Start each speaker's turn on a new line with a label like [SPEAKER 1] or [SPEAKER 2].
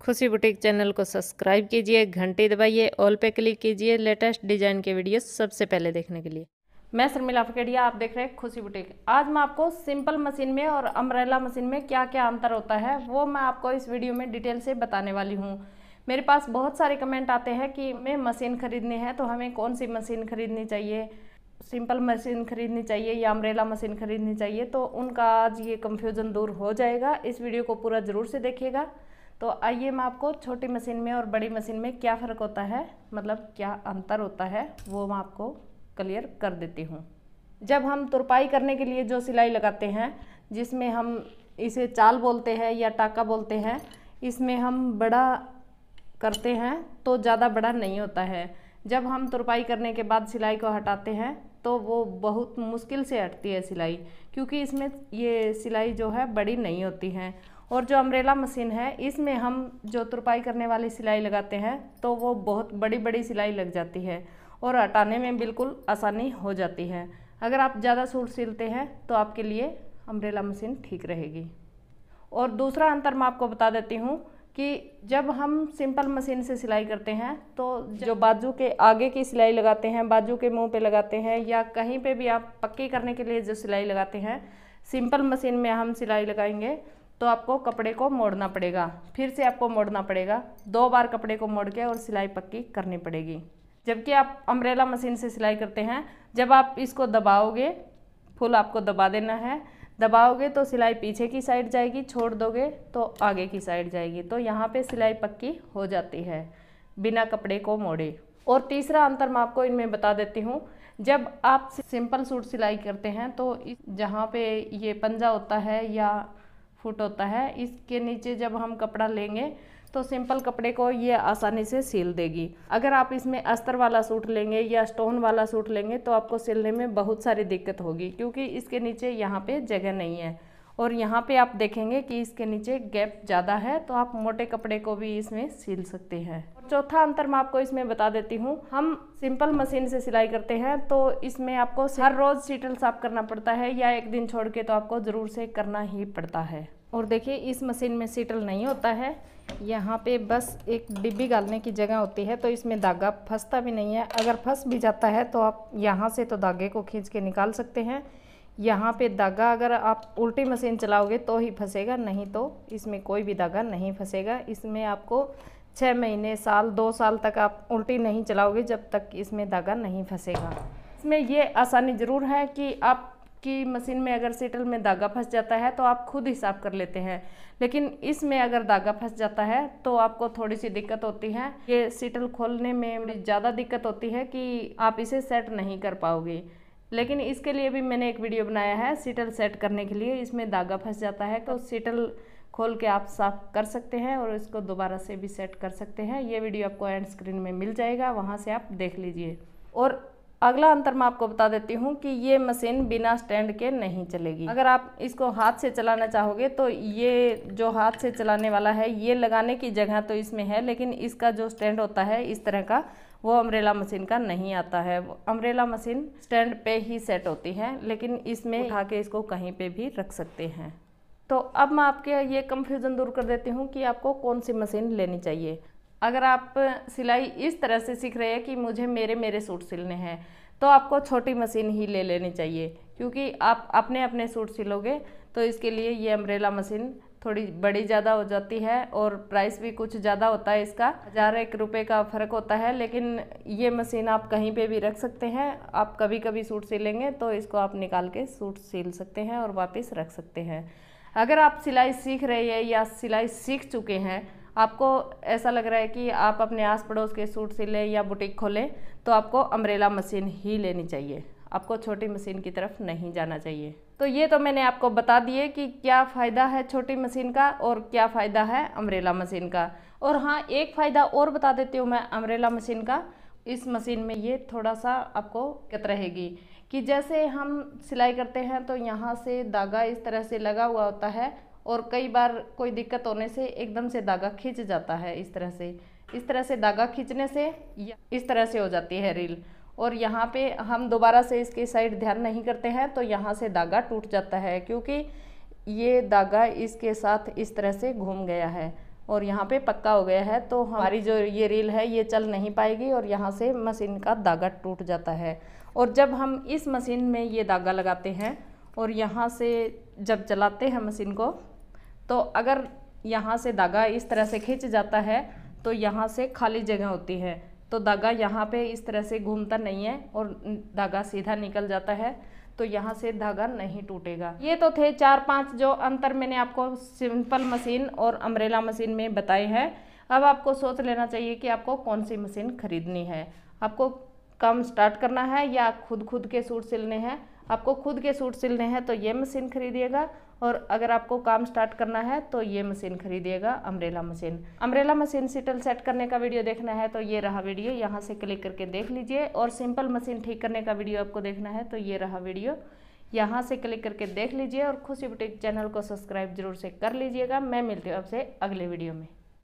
[SPEAKER 1] खुशी boutique channel को subscribe कीजिए घंटी दबाइए ऑल पे क्लिक कीजिए लेटेस्ट डिजाइन के वीडियो सबसे पहले देखने के लिए मैं शर्मिला फकेडिया आप देख रहे हैं खुशी बुटीक आज मैं आपको सिंपल मशीन में और अम्ब्रेला मशीन में क्या क्या अंतर होता है वो मैं आपको इस वीडियो में डिटेल से बताने वाली हूँ मेरे पास बहुत सारे कमेंट आते हैं कि मैं मशीन खरीदनी है तो हमें कौन सी मशीन खरीदनी चाहिए सिंपल मशीन खरीदनी चाहिए या अम्ब्रेला मशीन खरीदनी चाहिए तो उनका आज ये कंफ्यूजन दूर हो जाएगा इस वीडियो को पूरा ज़रूर से देखिएगा तो आइए मैं आपको छोटी मशीन में और बड़ी मशीन में क्या फ़र्क होता है मतलब क्या अंतर होता है वो मैं आपको क्लियर कर देती हूँ जब हम तुरपाई करने के लिए जो सिलाई लगाते हैं जिसमें हम इसे चाल बोलते हैं या टाका बोलते हैं इसमें हम बड़ा करते हैं तो ज़्यादा बड़ा नहीं होता है जब हम तुरपाई करने के बाद सिलाई को हटाते हैं तो वो बहुत मुश्किल से हटती है सिलाई क्योंकि इसमें ये सिलाई जो है बड़ी नहीं होती है और जो अम्ब्रेला मशीन है इसमें हम जो तुरपाई करने वाली सिलाई लगाते हैं तो वो बहुत बड़ी बड़ी सिलाई लग जाती है और हटाने में बिल्कुल आसानी हो जाती है अगर आप ज़्यादा सूट सिलते हैं तो आपके लिए अम्ब्रेला मशीन ठीक रहेगी और दूसरा अंतर मैं आपको बता देती हूँ कि जब हम सिंपल मशीन से सिलाई करते हैं तो जो बाजू के आगे की सिलाई लगाते हैं बाजू के मुंह पे लगाते हैं या कहीं पे भी आप पक्की करने के लिए जो सिलाई लगाते हैं सिंपल मशीन में हम सिलाई लगाएंगे तो आपको कपड़े को मोड़ना पड़ेगा फिर से आपको मोड़ना पड़ेगा दो बार कपड़े को मोड़ के और सिलाई पक्की करनी पड़ेगी जबकि आप अम्ब्रेला मशीन से सिलाई करते हैं जब आप इसको दबाओगे फुल आपको दबा देना है दबाओगे तो सिलाई पीछे की साइड जाएगी छोड़ दोगे तो आगे की साइड जाएगी तो यहाँ पे सिलाई पक्की हो जाती है बिना कपड़े को मोड़े और तीसरा अंतर मैं आपको इनमें बता देती हूँ जब आप सिंपल सूट सिलाई करते हैं तो जहाँ पे ये पंजा होता है या फुट होता है इसके नीचे जब हम कपड़ा लेंगे तो सिंपल कपड़े को ये आसानी से सिल देगी अगर आप इसमें अस्तर वाला सूट लेंगे या स्टोन वाला सूट लेंगे तो आपको सिलने में बहुत सारी दिक्कत होगी क्योंकि इसके नीचे यहाँ पे जगह नहीं है और यहाँ पे आप देखेंगे कि इसके नीचे गैप ज़्यादा है तो आप मोटे कपड़े को भी इसमें सिल सकते हैं चौथा अंतर मैं आपको इसमें बता देती हूँ हम सिंपल मशीन से सिलाई करते हैं तो इसमें आपको हर रोज़ सीटल साफ करना पड़ता है या एक दिन छोड़ के तो आपको ज़रूर से करना ही पड़ता है और देखिए इस मशीन में सीटल नहीं होता है यहाँ पे बस एक डिब्बी गालने की जगह होती है तो इसमें धागा फंसता भी नहीं है अगर फंस भी जाता है तो आप यहाँ से तो धागे को खींच के निकाल सकते हैं यहाँ पे धागा अगर आप उल्टी मशीन चलाओगे तो ही फंसेगा नहीं तो इसमें कोई भी धागा नहीं फंसेगा इसमें आपको छः महीने साल दो साल तक आप उल्टी नहीं चलाओगे जब तक इसमें धागा नहीं फंसेगा इसमें ये आसानी ज़रूर है कि आप कि मशीन में अगर सीटल में धागा फंस जाता है तो आप खुद हिसाब कर लेते हैं लेकिन इसमें अगर धागा फंस जाता है तो आपको थोड़ी सी दिक्कत होती है ये सीटल खोलने में ज़्यादा दिक्कत होती है कि आप इसे सेट नहीं कर पाओगे लेकिन इसके लिए भी मैंने एक वीडियो बनाया है सीटल सेट करने के लिए इसमें धागा फंस जाता है तो सीटल खोल के आप साफ कर सकते हैं और इसको दोबारा से भी सेट कर सकते हैं ये वीडियो आपको एंड स्क्रीन में मिल जाएगा वहाँ से आप देख लीजिए और अगला अंतर मैं आपको बता देती हूँ कि ये मशीन बिना स्टैंड के नहीं चलेगी अगर आप इसको हाथ से चलाना चाहोगे तो ये जो हाथ से चलाने वाला है ये लगाने की जगह तो इसमें है लेकिन इसका जो स्टैंड होता है इस तरह का वो अम्ब्रेला मशीन का नहीं आता है अम्ब्रेला मशीन स्टैंड पे ही सेट होती है लेकिन इसमें उठा के इसको कहीं पे भी रख सकते हैं तो अब मैं आपके ये कंफ्यूजन दूर कर देती हूँ कि आपको कौन सी मशीन लेनी चाहिए अगर आप सिलाई इस तरह से सीख रहे हैं कि मुझे मेरे मेरे सूट सिलने हैं तो आपको छोटी मशीन ही ले लेनी चाहिए क्योंकि आप अपने अपने सूट सिलोगे तो इसके लिए ये अम्ब्रेला मशीन थोड़ी बड़ी ज़्यादा हो जाती है और प्राइस भी कुछ ज़्यादा होता है इसका हज़ार एक रुपये का फ़र्क होता है लेकिन ये मशीन आप कहीं पे भी रख सकते हैं आप कभी कभी सूट सिलेंगे तो इसको आप निकाल के सूट सिल सकते हैं और वापस रख सकते हैं अगर आप सिलाई सीख रहे हैं या सिलाई सीख चुके हैं आपको ऐसा लग रहा है कि आप अपने आस पड़ोस के सूट सिले या बुटीक खोलें तो आपको अम्ब्रेला मशीन ही लेनी चाहिए आपको छोटी मशीन की तरफ नहीं जाना चाहिए तो ये तो मैंने आपको बता दिए कि क्या फ़ायदा है छोटी मशीन का और क्या फ़ायदा है अम्ब्रेला मशीन का और हाँ एक फ़ायदा और बता देती हूँ मैं अम्ब्रेला मशीन का इस मशीन में ये थोड़ा सा आपको कत रहेगी कि जैसे हम सिलाई करते हैं तो यहाँ से धागा इस तरह से लगा हुआ होता है और कई बार कोई दिक्कत होने से एकदम से धागा खींच जाता है इस तरह से इस तरह से धागा खींचने से इस तरह से हो जाती है रील और यहाँ पे हम दोबारा से इसके साइड ध्यान नहीं करते हैं तो यहाँ से धागा टूट जाता है क्योंकि ये धागा इसके साथ इस तरह से घूम गया है और यहाँ पे पक्का हो गया है तो हमारी जो ये रील है ये चल नहीं पाएगी और यहाँ से मशीन का धागा टूट जाता है और जब हम इस मशीन में ये धागा लगाते हैं और यहाँ से जब चलाते हैं मशीन को तो अगर यहाँ से धागा इस तरह से खींच जाता है तो यहाँ से खाली जगह होती है तो धागा यहाँ पे इस तरह से घूमता नहीं है और धागा सीधा निकल जाता है तो यहाँ से धागा नहीं टूटेगा ये तो थे चार पांच जो अंतर मैंने आपको सिंपल मशीन और अम्ब्रेला मशीन में बताए हैं अब आपको सोच लेना चाहिए कि आपको कौन सी मशीन खरीदनी है आपको कम स्टार्ट करना है या खुद खुद के सूट सिलने हैं आपको खुद के सूट सिलने हैं तो ये मशीन खरीदिएगा और अगर आपको काम स्टार्ट करना है तो ये मशीन खरीदिएगा अम्ब्रेला मशीन अम्ब्रेला मशीन सीटल सेट करने का वीडियो देखना है तो ये रहा वीडियो यहाँ से क्लिक करके देख लीजिए और सिंपल मशीन ठीक करने का वीडियो आपको देखना है तो ये रहा वीडियो यहाँ से क्लिक करके देख लीजिए और खुशी बुटीक चैनल को सब्सक्राइब जरूर से कर लीजिएगा मैं मिलती हूँ आपसे अगले वीडियो में